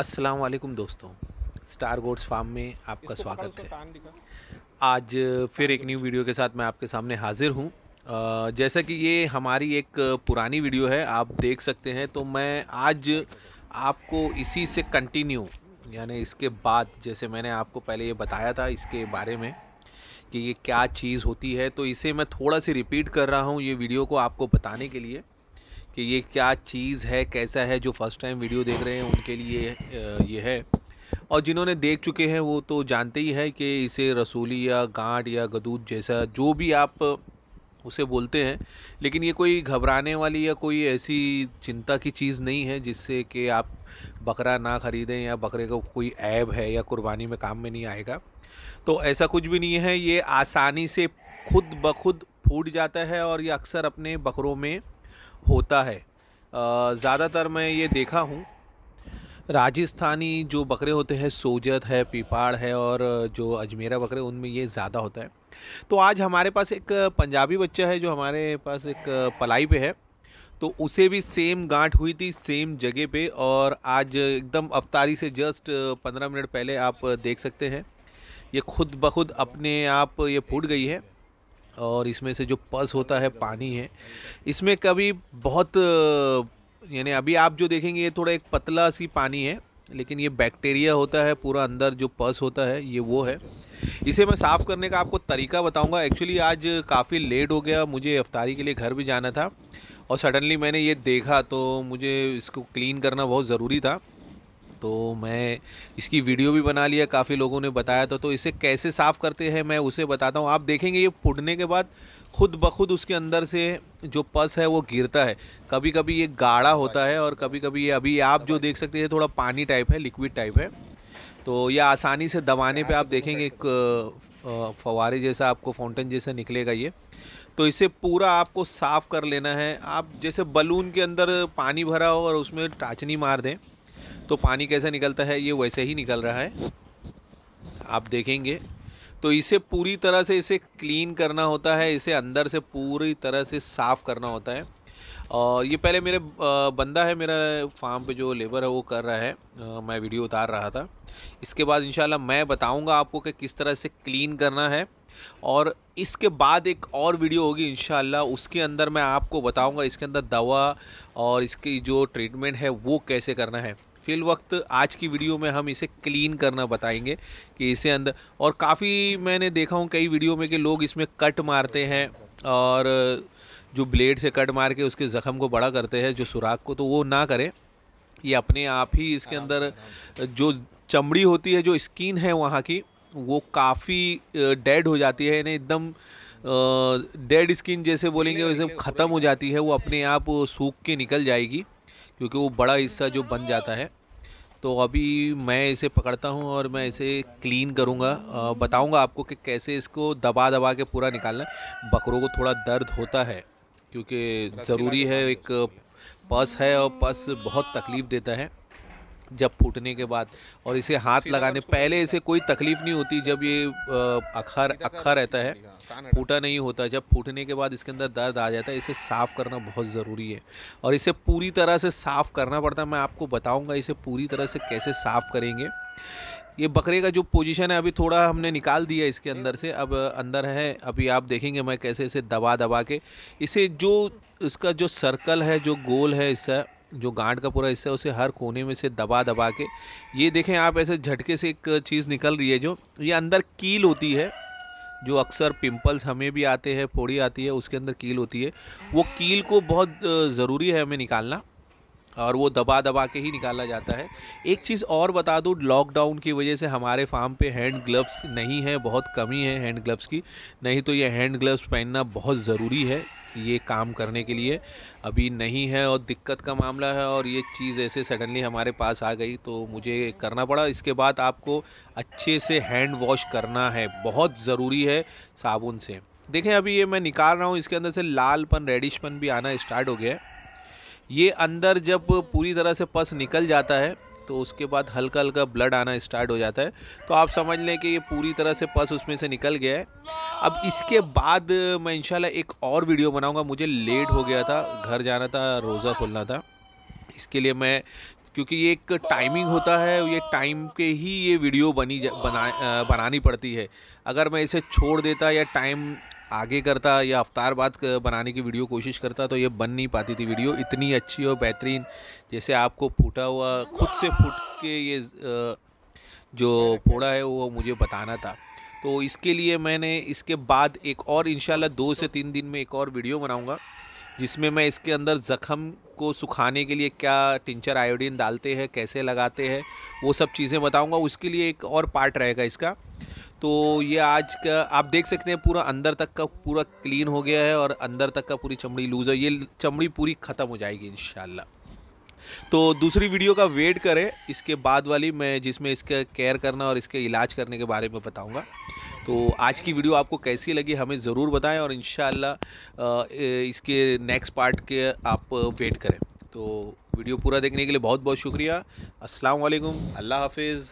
अस्सलाम वालेकुम दोस्तों स्टार गोड्स फार्म में आपका स्वागत तो है आज फिर एक न्यू वीडियो के साथ मैं आपके सामने हाज़िर हूँ जैसा कि ये हमारी एक पुरानी वीडियो है आप देख सकते हैं तो मैं आज आपको इसी से कंटिन्यू यानी इसके बाद जैसे मैंने आपको पहले ये बताया था इसके बारे में कि ये क्या चीज़ होती है तो इसे मैं थोड़ा सी रिपीट कर रहा हूँ ये वीडियो को आपको बताने के लिए कि ये क्या चीज़ है कैसा है जो फर्स्ट टाइम वीडियो देख रहे हैं उनके लिए ये है और जिन्होंने देख चुके हैं वो तो जानते ही है कि इसे रसूली या गांठ या गदूद जैसा जो भी आप उसे बोलते हैं लेकिन ये कोई घबराने वाली या कोई ऐसी चिंता की चीज़ नहीं है जिससे कि आप बकरा ना ख़रीदें या बकरे का को कोई ऐब है या कुर्बानी में काम में नहीं आएगा तो ऐसा कुछ भी नहीं है ये आसानी से खुद ब खुद फूट जाता है और ये अक्सर अपने बकरों में होता है ज़्यादातर मैं ये देखा हूँ राजस्थानी जो बकरे होते हैं सोजत है पीपाड़ है और जो अजमेरा बकरे उनमें ये ज़्यादा होता है तो आज हमारे पास एक पंजाबी बच्चा है जो हमारे पास एक पलाई पे है तो उसे भी सेम गांठ हुई थी सेम जगह पे और आज एकदम अवतारी से जस्ट पंद्रह मिनट पहले आप देख सकते हैं ये खुद ब खुद अपने आप ये फूट गई है और इसमें से जो पस होता है पानी है इसमें कभी बहुत यानी अभी आप जो देखेंगे ये थोड़ा एक पतला सी पानी है लेकिन ये बैक्टीरिया होता है पूरा अंदर जो पस होता है ये वो है इसे मैं साफ़ करने का आपको तरीका बताऊंगा एक्चुअली आज काफ़ी लेट हो गया मुझे अफ्तारी के लिए घर भी जाना था और सडनली मैंने ये देखा तो मुझे इसको क्लीन करना बहुत ज़रूरी था तो मैं इसकी वीडियो भी बना लिया काफ़ी लोगों ने बताया था तो इसे कैसे साफ़ करते हैं मैं उसे बताता हूँ आप देखेंगे ये फुटने के बाद खुद ब खुद उसके अंदर से जो पस है वो गिरता है कभी कभी ये गाढ़ा होता है और कभी कभी ये अभी आप जो देख सकते हैं थोड़ा पानी टाइप है लिक्विड टाइप है तो यह आसानी से दबाने पे आप देखेंगे एक फवारे जैसा आपको फाउंटेन जैसा निकलेगा ये तो इसे पूरा आपको साफ़ कर लेना है आप जैसे बलून के अंदर पानी भरा हो और उसमें टाचनी मार दें तो पानी कैसे निकलता है ये वैसे ही निकल रहा है आप देखेंगे तो इसे पूरी तरह से इसे क्लीन करना होता है इसे अंदर से पूरी तरह से साफ़ करना होता है और ये पहले मेरे बंदा है मेरा फार्म पे जो लेबर है वो कर रहा है मैं वीडियो उतार रहा था इसके बाद इन मैं बताऊंगा आपको कि किस तरह से क्लीन करना है और इसके बाद एक और वीडियो होगी इन उसके अंदर मैं आपको बताऊंगा इसके अंदर दवा और इसकी जो ट्रीटमेंट है वो कैसे करना है फिल वक्त आज की वीडियो में हम इसे क्लीन करना बताएंगे कि इसे अंदर और काफ़ी मैंने देखा हूँ कई वीडियो में कि लोग इसमें कट मारते हैं और जो ब्लेड से कट मार के उसके ज़ख़म को बड़ा करते हैं जो सुराख को तो वो ना करें ये अपने आप ही इसके अंदर जो चमड़ी होती है जो स्किन है वहाँ की वो काफ़ी डेड हो जाती है इन्हें एकदम डेड स्किन जैसे बोलेंगे वैसे ख़त्म हो जाती है वो अपने आप सूख के निकल जाएगी क्योंकि वो बड़ा हिस्सा जो बन जाता है तो अभी मैं इसे पकड़ता हूँ और मैं इसे क्लीन करूँगा बताऊँगा आपको कि कैसे इसको दबा दबा के पूरा निकालना बकरों को थोड़ा दर्द होता है क्योंकि ज़रूरी है एक पस है और पस बहुत तकलीफ़ देता है जब फूटने के बाद और इसे हाथ लगाने पहले इसे कोई तकलीफ नहीं होती जब ये अखर अखर रहता है फूटा नहीं होता जब फूटने के बाद इसके अंदर दर्द आ जाता है इसे साफ़ करना बहुत ज़रूरी है और इसे पूरी तरह से साफ़ करना पड़ता है मैं आपको बताऊँगा इसे पूरी तरह से कैसे साफ़ करेंगे ये बकरे का जो पोजीशन है अभी थोड़ा हमने निकाल दिया इसके अंदर से अब अंदर है अभी आप देखेंगे मैं कैसे इसे दबा दबा के इसे जो इसका जो सर्कल है जो गोल है इसका जो गांड का पूरा हिस्सा है उसे हर कोने में से दबा दबा के ये देखें आप ऐसे झटके से एक चीज़ निकल रही है जो ये अंदर कील होती है जो अक्सर पिंपल्स हमें भी आते हैं फोड़ी आती है उसके अंदर कील होती है वो कील को बहुत ज़रूरी है हमें निकालना और वो दबा दबा के ही निकाला जाता है एक चीज़ और बता दूँ लॉकडाउन की वजह से हमारे फार्म पे हैंड ग्लव्स नहीं है बहुत कमी है हैंड ग्लव्स की नहीं तो ये हैंड ग्लव्स पहनना बहुत ज़रूरी है ये काम करने के लिए अभी नहीं है और दिक्कत का मामला है और ये चीज़ ऐसे सडनली हमारे पास आ गई तो मुझे करना पड़ा इसके बाद आपको अच्छे से हैंड वॉश करना है बहुत ज़रूरी है साबुन से देखें अभी ये मैं निकाल रहा हूँ इसके अंदर से लालपन रेडिशपन भी आना स्टार्ट हो गया है ये अंदर जब पूरी तरह से पस निकल जाता है तो उसके बाद हल्का हल्का ब्लड आना स्टार्ट हो जाता है तो आप समझ लें कि ये पूरी तरह से पस उसमें से निकल गया है अब इसके बाद मैं इंशाल्लाह एक और वीडियो बनाऊंगा मुझे लेट हो गया था घर जाना था रोज़ा खोलना था इसके लिए मैं क्योंकि ये एक टाइमिंग होता है ये टाइम के ही ये वीडियो बनी बना बनानी पड़ती है अगर मैं इसे छोड़ देता या टाइम आगे करता या अवतार बाद बनाने की वीडियो कोशिश करता तो ये बन नहीं पाती थी वीडियो इतनी अच्छी और बेहतरीन जैसे आपको फूटा हुआ खुद से फूट के ये जो फोड़ा है वो मुझे बताना था तो इसके लिए मैंने इसके बाद एक और इन दो से तीन दिन में एक और वीडियो बनाऊँगा जिसमें मैं इसके अंदर ज़ख़म को सुखाने के लिए क्या टिंचर आयोडीन डालते हैं कैसे लगाते हैं वो सब चीज़ें बताऊंगा उसके लिए एक और पार्ट रहेगा इसका तो ये आज का आप देख सकते हैं पूरा अंदर तक का पूरा क्लीन हो गया है और अंदर तक का पूरी चमड़ी लूज है ये चमड़ी पूरी ख़त्म हो जाएगी इन तो दूसरी वीडियो का वेट करें इसके बाद वाली मैं जिसमें इसका केयर करना और इसके इलाज करने के बारे में बताऊंगा तो आज की वीडियो आपको कैसी लगी हमें ज़रूर बताएं और इन इसके नेक्स्ट पार्ट के आप वेट करें तो वीडियो पूरा देखने के लिए बहुत बहुत शुक्रिया अस्सलाम वालेकुम अल्लाह हाफिज़